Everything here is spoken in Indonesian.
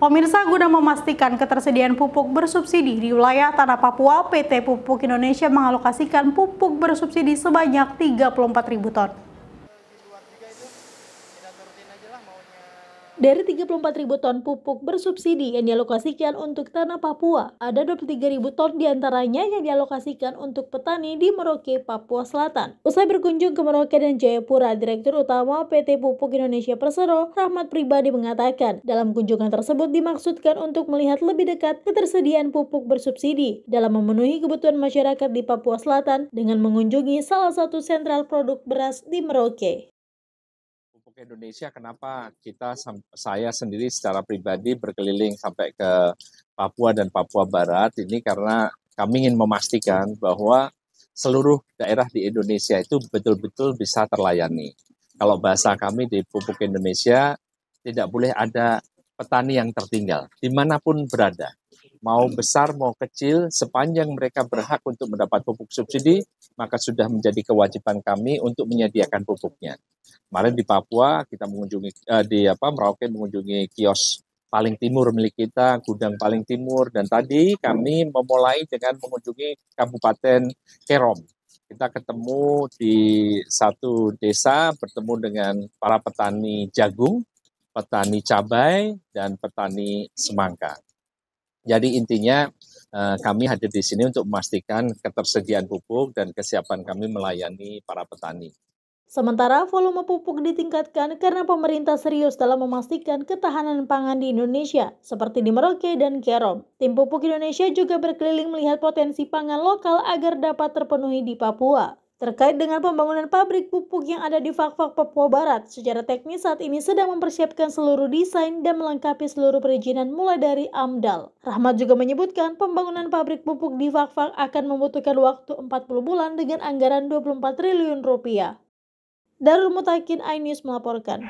Pemirsa guna memastikan ketersediaan pupuk bersubsidi di wilayah Tanah Papua, PT Pupuk Indonesia mengalokasikan pupuk bersubsidi sebanyak ribu ton. Dari ribu ton pupuk bersubsidi yang dialokasikan untuk tanah Papua, ada ribu ton diantaranya yang dialokasikan untuk petani di Merauke, Papua Selatan. Usai berkunjung ke Merauke dan Jayapura, Direktur Utama PT Pupuk Indonesia Persero, Rahmat Pribadi mengatakan, dalam kunjungan tersebut dimaksudkan untuk melihat lebih dekat ketersediaan pupuk bersubsidi dalam memenuhi kebutuhan masyarakat di Papua Selatan dengan mengunjungi salah satu sentral produk beras di Merauke. Indonesia kenapa kita saya sendiri secara pribadi berkeliling sampai ke Papua dan Papua Barat ini karena kami ingin memastikan bahwa seluruh daerah di Indonesia itu betul-betul bisa terlayani. Kalau bahasa kami di pupuk Indonesia tidak boleh ada petani yang tertinggal dimanapun berada mau besar mau kecil, sepanjang mereka berhak untuk mendapat pupuk subsidi, maka sudah menjadi kewajiban kami untuk menyediakan pupuknya. Kemarin di Papua kita mengunjungi uh, di apa Merauke mengunjungi kios paling timur milik kita, gudang paling timur dan tadi kami memulai dengan mengunjungi Kabupaten Kerom. Kita ketemu di satu desa bertemu dengan para petani jagung, petani cabai dan petani semangka. Jadi intinya eh, kami hadir di sini untuk memastikan ketersediaan pupuk dan kesiapan kami melayani para petani. Sementara volume pupuk ditingkatkan karena pemerintah serius dalam memastikan ketahanan pangan di Indonesia, seperti di Merauke dan Kerom. Tim Pupuk Indonesia juga berkeliling melihat potensi pangan lokal agar dapat terpenuhi di Papua. Terkait dengan pembangunan pabrik pupuk yang ada di Fakfak Papua Barat, secara teknis saat ini sedang mempersiapkan seluruh desain dan melengkapi seluruh perizinan mulai dari AMDAL. Rahmat juga menyebutkan pembangunan pabrik pupuk di Fakfak akan membutuhkan waktu 40 bulan dengan anggaran 24 triliun rupiah. Darul Mutakin, iNews melaporkan.